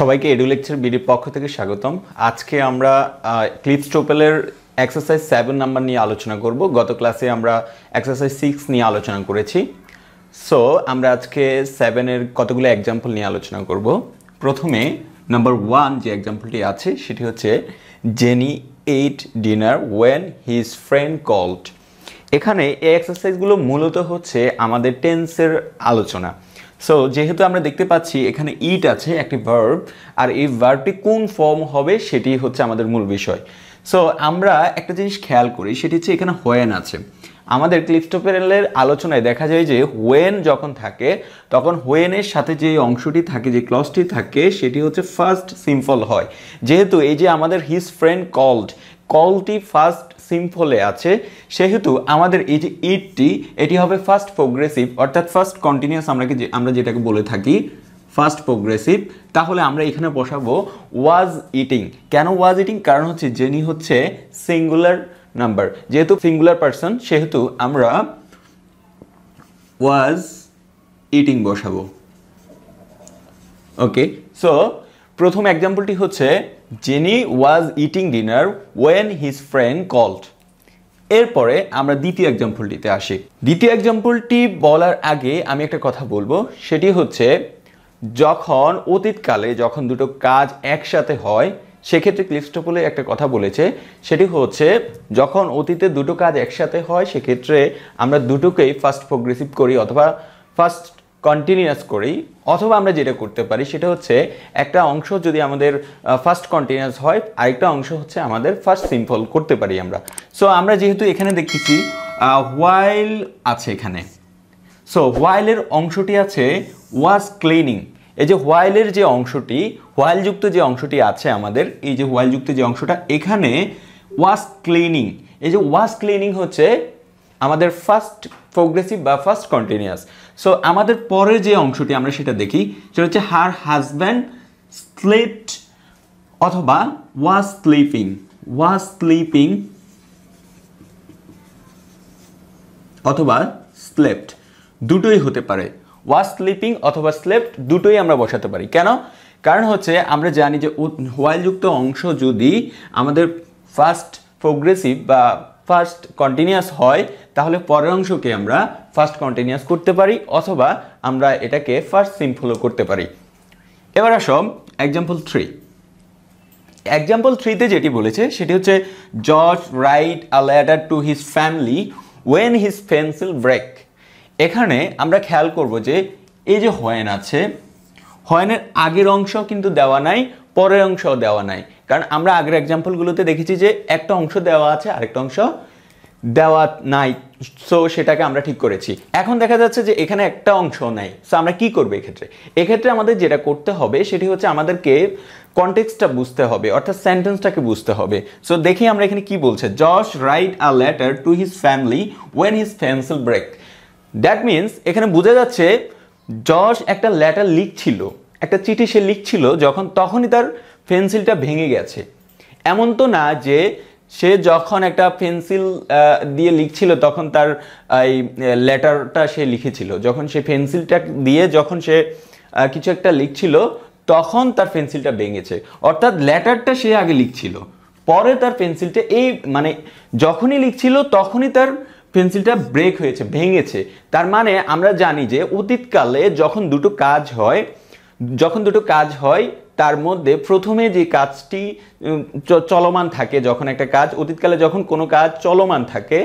সবাইকে edu lecture বিডির পক্ষ থেকে স্বাগতম আজকে আমরা ক্লিপ স্টোপেলের এক্সারসাইজ সেভেন নাম্বার নিয়ে আলোচনা করব গত ক্লাসে আমরা এক্সারসাইজ সিক্স নিয়ে আলোচনা করেছি সো আমরা আজকে সেভেনের কতগুলো এক্সাম্পল নিয়ে আলোচনা করব প্রথমে নাম্বার ওয়ান যে এক্সাম্পলটি আছে সেটি হচ্ছে Jenny ate dinner when his friend called এখানে এই এক্সারসাইজগুলো মূলত হচ্ছে আমাদের টেন্সের আলোচনা সো যেহেতু আমরা দেখতে পাচ্ছি এখানে ইট আছে একটি ভার্ব আর এই ভার্বটি কোন ফর্ম হবে সেটি হচ্ছে আমাদের মূল বিষয় সো আমরা একটা জিনিস খেয়াল করি সেটি হচ্ছে এখানে হোয়েন আছে আমাদের ক্লিপটোপেরেলের আলোচনায় দেখা যায় যে হোয়েন যখন থাকে তখন হোয়েনের সাথে যে অংশটি থাকে যে ক্লসটি থাকে সেটি হচ্ছে ফার্স্ট সিম্পল হয় যেহেতু এই যে আমাদের হিজ ফ্রেন্ড কল্ড কলটি ফার্স্ট সিম্পলে আছে সেহেতু আমাদের এই যে ইটটি এটি হবে ফার্স্ট প্রোগ্রেসিভ অর্থাৎ ফার্স্ট কন্টিনিউস আমরা আমরা যেটাকে বলে থাকি ফার্স্ট প্রোগ্রেসিভ তাহলে আমরা এখানে বসাবো ওয়াজ ইটিং কেন ওয়াজ ইটিং কারণ হচ্ছে যিনি হচ্ছে সিঙ্গুলার নাম্বার যেহেতু সিঙ্গুলার পার্সন সেহেতু আমরা ওয়াজ ইটিং বসাবো ওকে সো প্রথম এক্সাম্পলটি হচ্ছে Jenny was eating dinner when his friend called এরপরে আমরা দ্বিতীয় এক্সাম্পলটিতে আসি দ্বিতীয় এক্সাম্পলটি বলার আগে আমি একটা কথা বলবো সেটি হচ্ছে যখন অতীতকালে যখন দুটো কাজ একসাথে হয় সেক্ষেত্রে ক্লিস্টোপোলে একটা কথা বলেছে সেটি হচ্ছে যখন অতীতে দুটো কাজ একসাথে হয় সেক্ষেত্রে আমরা দুটোকেই ফার্স্ট প্রোগ্রেসিভ করি অথবা ফার্স্ট কন্টিনিউয়াস করি অথবা আমরা যেটা করতে পারি সেটা হচ্ছে একটা অংশ যদি আমাদের ফার্স্ট কন্টিনিউয়াস হয় আরেকটা অংশ হচ্ছে আমাদের ফার্স্ট সিম্পল করতে পারি আমরা সো আমরা যেহেতু এখানে দেখতেছি হোয়াইল আছে এখানে সো হোয়াইলের অংশটি আছে ওয়াজ ক্লিনিং এই যে হোয়াইলের যে অংশটি হোয়াইলযুক্ত যে অংশটি আছে আমাদের এই যে হোয়াইলযুক্ত যে অংশটা এখানে ওয়াশ ক্লিনিং এই যে ওয়াশ ক্লিনিং হচ্ছে আমাদের ফার্স্ট প্রোগ্রেসিভ বা ফার্স্ট কন্টিনিউয়াস সো আমাদের পরের যে অংশটি আমরা সেটা দেখি সেটা হচ্ছে হার হাজব্যান্ড স্লেপ্ট অথবা ওয়া স্লিপিং ওয়া স্লিপিং অথবা স্লেপ্ট দুটোই হতে পারে ওয়া স্লিপিং অথবা স্লেপ্ট দুটোই আমরা বসাতে পারি কেন কারণ হচ্ছে আমরা জানি যে হোয়াইলযুক্ত অংশ যদি আমাদের ফার্স্ট প্রোগ্রেসিভ বা ফার্স্ট কন্টিনিউয়াস হয় তাহলে পরের অংশকে আমরা ফার্স্ট কন্টিনিউয়াস করতে পারি অথবা আমরা এটাকে ফার্স্ট সিম্পলও করতে পারি এবার আসো এক্সাম্পল থ্রি এক্সাম্পল থ্রিতে যেটি বলেছে সেটি হচ্ছে George write a letter to his family when his pencil break এখানে আমরা খেয়াল করব যে এই যে হয়েন আছে হয়েনের আগের অংশ কিন্তু দেওয়া নাই পরের অংশ দেওয়া নাই কারণ আমরা আগের এক্সাম্পলগুলোতে দেখেছি যে একটা অংশ দেওয়া আছে আরেকটা অংশ দেওয়া নাই সো সেটাকে আমরা ঠিক করেছি এখন দেখা যাচ্ছে যে এখানে একটা অংশ নাই সো আমরা কি করবো এক্ষেত্রে এক্ষেত্রে আমাদের যেটা করতে হবে সেটি হচ্ছে আমাদেরকে কন্টেক্সটা বুঝতে হবে অর্থাৎ সেন্টেন্সটাকে বুঝতে হবে সো দেখি আমরা এখানে কি বলছে জশ write a letter to his family when his pencil break that means এখানে বোঝা যাচ্ছে জশ একটা লেটার লিখছিল একটা চিঠি সে লিখছিল যখন তখনই তার পেন্সিলটা ভেঙে গেছে এমন তো না যে সে যখন একটা পেন্সিল দিয়ে লিখছিল তখন তার এই লেটারটা সে লিখেছিল যখন সে পেন্সিলটা দিয়ে যখন সে কিছু একটা লিখছিল তখন তার পেন্সিলটা ভেঙেছে অর্থাৎ লেটারটা সে আগে লিখছিল পরে তার পেন্সিলটা এই মানে যখনই লিখছিল তখনই তার পেন্সিলটা ব্রেক হয়েছে ভেঙেছে তার মানে আমরা জানি যে অতীতকালে যখন দুটো কাজ হয় যখন দুটো কাজ হয় তার মধ্যে প্রথমে যে কাজটি চলমান থাকে যখন একটা কাজ অতীতকালে যখন কোনো কাজ চলমান থাকে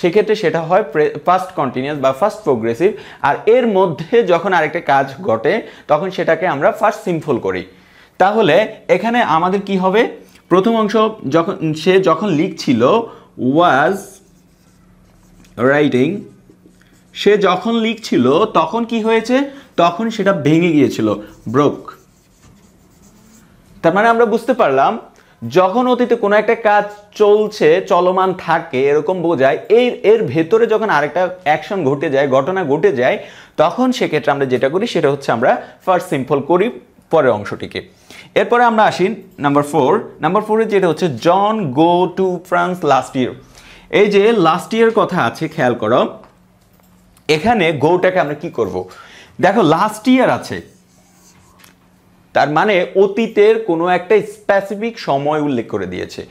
সেক্ষেত্রে সেটা হয় ফার্স্ট কন্টিনিউস বা ফার্স্ট প্রোগ্রেসিভ আর এর মধ্যে যখন আরেকটা কাজ ঘটে তখন সেটাকে আমরা ফার্স্ট সিম্পল করি তাহলে এখানে আমাদের কি হবে প্রথম অংশ যখন সে যখন লিখছিল ওয়াজ রাইটিং সে যখন লিখছিল তখন কি হয়েছে তখন সেটা ভেঙে গিয়েছিল ব্রোক তার মানে আমরা বুঝতে পারলাম যখন অতীতে কোনো একটা কাজ চলছে চলমান থাকে এরকম বোঝায় এই এর ভেতরে যখন আরেকটা অ্যাকশন ঘটে যায় ঘটনা ঘটে যায় তখন সেক্ষেত্রে আমরা যেটা করি সেটা হচ্ছে আমরা ফার্স্ট সিম্পল করি পরের অংশটিকে এরপরে আমরা আসি নাম্বার ফোর নাম্বার ফোরে যেটা হচ্ছে John go to France last year এই যে লাস্ট ইয়ার কথা আছে খেয়াল করো এখানে গোটাকে আমরা কি করব। দেখো লাস্ট ইয়ার আছে তার মানে অতীতের কোনো একটা স্পেসিফিক সময় উল্লেখ করে দিয়েছে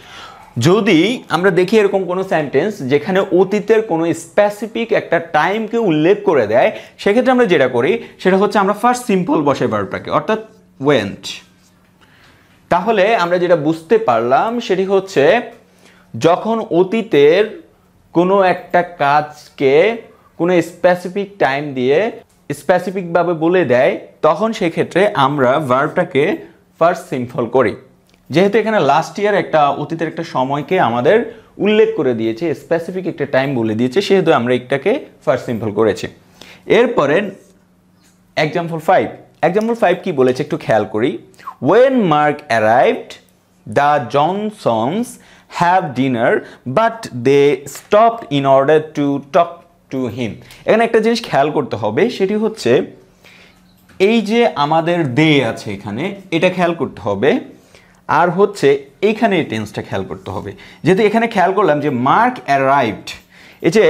যদি আমরা দেখি এরকম কোনো সেন্টেন্স যেখানে অতীতের কোনো স্পেসিফিক একটা টাইমকে উল্লেখ করে দেয় সেক্ষেত্রে আমরা যেটা করি সেটা হচ্ছে আমরা ফার্স্ট সিম্পল বসে বারোটাকে অর্থাৎ ওয়েন্ট তাহলে আমরা যেটা বুঝতে পারলাম সেটি হচ্ছে যখন অতীতের কোনো একটা কাজকে কোনো স্পেসিফিক টাইম দিয়ে স্পেসিফিকভাবে বলে দেয় তখন সেক্ষেত্রে আমরা ভার্বটাকে ফার্স্ট সিম্পল করি যেহেতু এখানে লাস্ট ইয়ার একটা অতীতের একটা সময়কে আমাদের উল্লেখ করে দিয়েছে স্পেসিফিক একটা টাইম বলে দিয়েছে সেহেতু আমরা একটাকে ফার্স্ট সিম্পল করেছি এরপরে এক্সাম্পল ফাইভ এক্সাম্পল ফাইভ কি বলেছে একটু খেয়াল করি when Mark arrived the Johnsons have dinner but they stop in order to talk to him এখানে একটা জিনিস খেয়াল করতে হবে সেটি হচ্ছে এই যে আমাদের দে আছে এখানে এটা খেয়াল করতে হবে আর হচ্ছে এইখানে এই টেন্সটা খেয়াল করতে হবে যেহেতু এখানে খেয়াল করলাম যে মার্ক অ্যারাইভড এই যে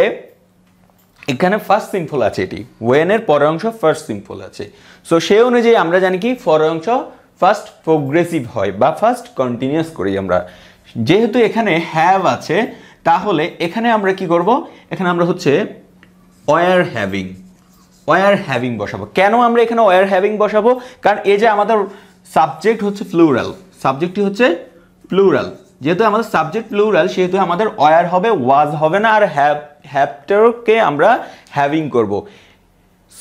এখানে ফার্স্ট সিম্পল আছে এটি ওয়েনের পরের অংশ ফার্স্ট সিম্পল আছে সো সেই অনুযায়ী আমরা জানি কি পরের অংশ ফার্স্ট প্রোগ্রেসিভ হয় বা ফার্স্ট কন্টিনিউস করি আমরা যেহেতু এখানে হ্যাভ আছে তাহলে এখানে আমরা কি করব এখানে আমরা হচ্ছে ওয়ার হ্যাভিং ওয়ার হ্যাভিং বসাবো কেন আমরা এখানে ওয়ার হ্যাভিং বসাবো কারণ এই যে আমাদের সাবজেক্ট হচ্ছে ফ্লুরাল সাবজেক্টটি হচ্ছে প্লুরাল যেহেতু আমাদের সাবজেক্ট প্লুরাল সেহেতু আমাদের ওয়ার হবে ওয়াজ হবে না আর হ্যাভ হ্যাপটারকে আমরা হ্যাভিং করব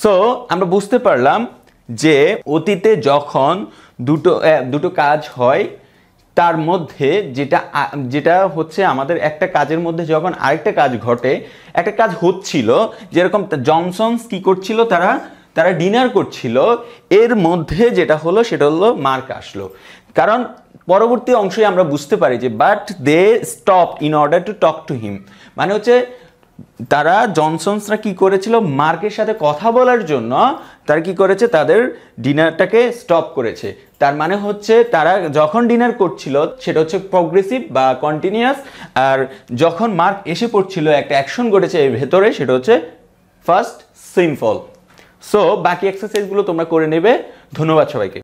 সো আমরা বুঝতে পারলাম যে অতীতে যখন দুটো দুটো কাজ হয় তার মধ্যে যেটা যেটা হচ্ছে আমাদের একটা কাজের মধ্যে যখন আরেকটা কাজ ঘটে একটা কাজ হচ্ছিল যেরকম জনসনস কী করছিল তারা তারা ডিনার করছিল এর মধ্যে যেটা হলো সেটা হলো মার্ক আসলো কারণ পরবর্তী অংশে আমরা বুঝতে পারি যে but they stop in order to talk to him মানে হচ্ছে তারা জনসনসরা কি করেছিল মার্কের সাথে কথা বলার জন্য তারা কি করেছে তাদের ডিনারটাকে স্টপ করেছে তার মানে হচ্ছে তারা যখন ডিনার করছিল সেটা হচ্ছে প্রগ্রেসিভ বা কন্টিনিউয়াস আর যখন মার্ক এসে পড়ছিল একটা অ্যাকশন ঘটেছে এর ভেতরে সেটা হচ্ছে ফার্স্ট সিম্পল সো বাকি এক্সারসাইজগুলো তোমরা করে নেবে ধন্যবাদ সবাইকে